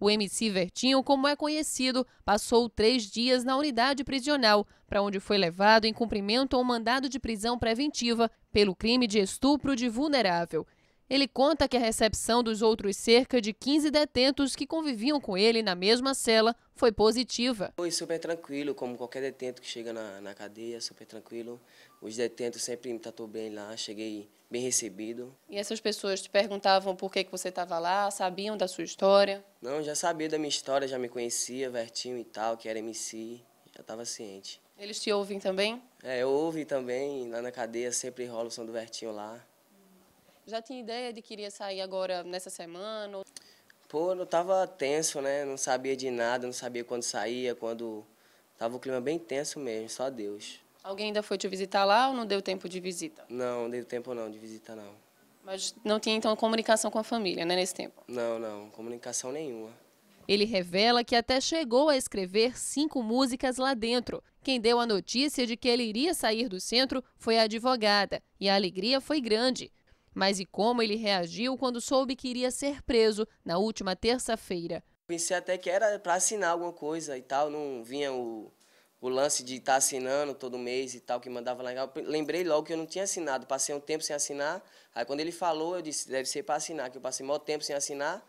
O MC Vertinho, como é conhecido, passou três dias na unidade prisional, para onde foi levado em cumprimento a um mandado de prisão preventiva pelo crime de estupro de vulnerável. Ele conta que a recepção dos outros cerca de 15 detentos que conviviam com ele na mesma cela foi positiva. Foi super tranquilo, como qualquer detento que chega na, na cadeia, super tranquilo. Os detentos sempre me tratou bem lá, cheguei bem recebido. E essas pessoas te perguntavam por que, que você estava lá, sabiam da sua história? Não, já sabia da minha história, já me conhecia, Vertinho e tal, que era MC, já estava ciente. Eles te ouvem também? É, eu ouvi também, lá na cadeia sempre rola o som do Vertinho lá. Já tinha ideia de que iria sair agora nessa semana? Pô, eu tava tenso, né? Não sabia de nada, não sabia quando saía, quando. Tava o clima bem tenso mesmo, só Deus. Alguém ainda foi te visitar lá ou não deu tempo de visita? Não, não deu tempo não de visita não. Mas não tinha então comunicação com a família, né, nesse tempo? Não, não, comunicação nenhuma. Ele revela que até chegou a escrever cinco músicas lá dentro. Quem deu a notícia de que ele iria sair do centro foi a advogada, e a alegria foi grande mas e como ele reagiu quando soube que iria ser preso na última terça-feira. Pensei até que era para assinar alguma coisa e tal, não vinha o, o lance de estar tá assinando todo mês e tal, que mandava lá. lembrei logo que eu não tinha assinado, passei um tempo sem assinar. Aí quando ele falou, eu disse, deve ser para assinar, que eu passei maior tempo sem assinar.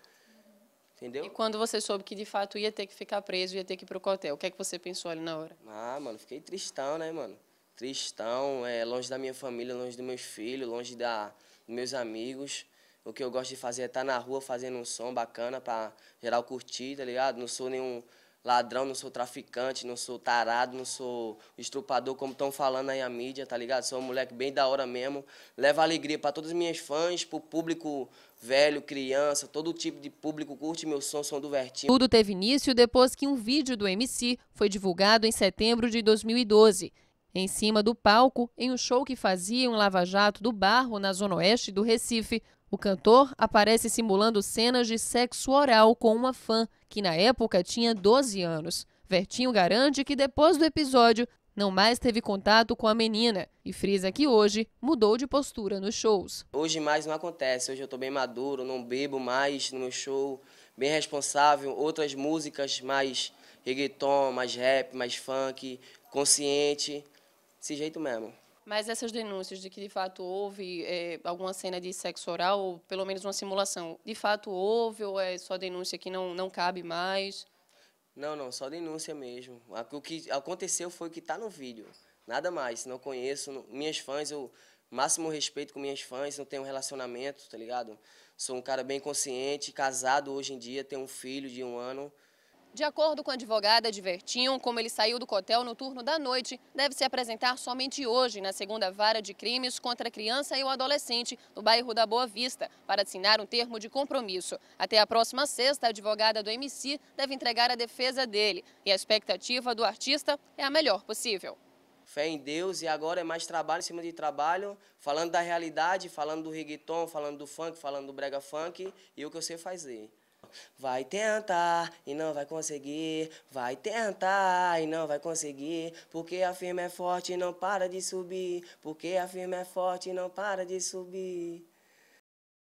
Entendeu? E quando você soube que de fato ia ter que ficar preso, ia ter que ir pro cotel, o que é que você pensou ali na hora? Ah, mano, fiquei tristão, né, mano? Tristão, é, longe da minha família, longe dos meus filhos, longe da, meus amigos. O que eu gosto de fazer é estar tá na rua fazendo um som bacana para geral curtir, tá ligado? Não sou nenhum ladrão, não sou traficante, não sou tarado, não sou estrupador, como estão falando aí a mídia, tá ligado? Sou um moleque bem da hora mesmo. Leva alegria para todas as minhas fãs, para o público velho, criança, todo tipo de público curte meu som, som do Vertinho. Tudo teve início depois que um vídeo do MC foi divulgado em setembro de 2012 em cima do palco em um show que fazia um lava-jato do Barro, na zona oeste do Recife. O cantor aparece simulando cenas de sexo oral com uma fã, que na época tinha 12 anos. Vertinho garante que depois do episódio não mais teve contato com a menina e frisa que hoje mudou de postura nos shows. Hoje mais não acontece, hoje eu estou bem maduro, não bebo mais no meu show, bem responsável, outras músicas mais reggaeton, mais rap, mais funk, consciente desse jeito mesmo. Mas essas denúncias de que de fato houve é, alguma cena de sexo oral, ou pelo menos uma simulação, de fato houve ou é só denúncia que não, não cabe mais? Não, não, só denúncia mesmo. O que aconteceu foi o que está no vídeo. Nada mais, não conheço. minhas fãs, eu máximo respeito com minhas fãs, não tenho um relacionamento, tá ligado? Sou um cara bem consciente, casado hoje em dia, tenho um filho de um ano. De acordo com a advogada, Vertinho, como ele saiu do hotel no turno da noite, deve se apresentar somente hoje na segunda vara de crimes contra a criança e o adolescente, no bairro da Boa Vista, para assinar um termo de compromisso. Até a próxima sexta, a advogada do MC deve entregar a defesa dele e a expectativa do artista é a melhor possível. Fé em Deus e agora é mais trabalho em cima de trabalho, falando da realidade, falando do reggaeton, falando do funk, falando do brega funk e o que eu sei fazer. Vai tentar e não vai conseguir, vai tentar e não vai conseguir, porque a firma é forte e não para de subir, porque a firma é forte e não para de subir.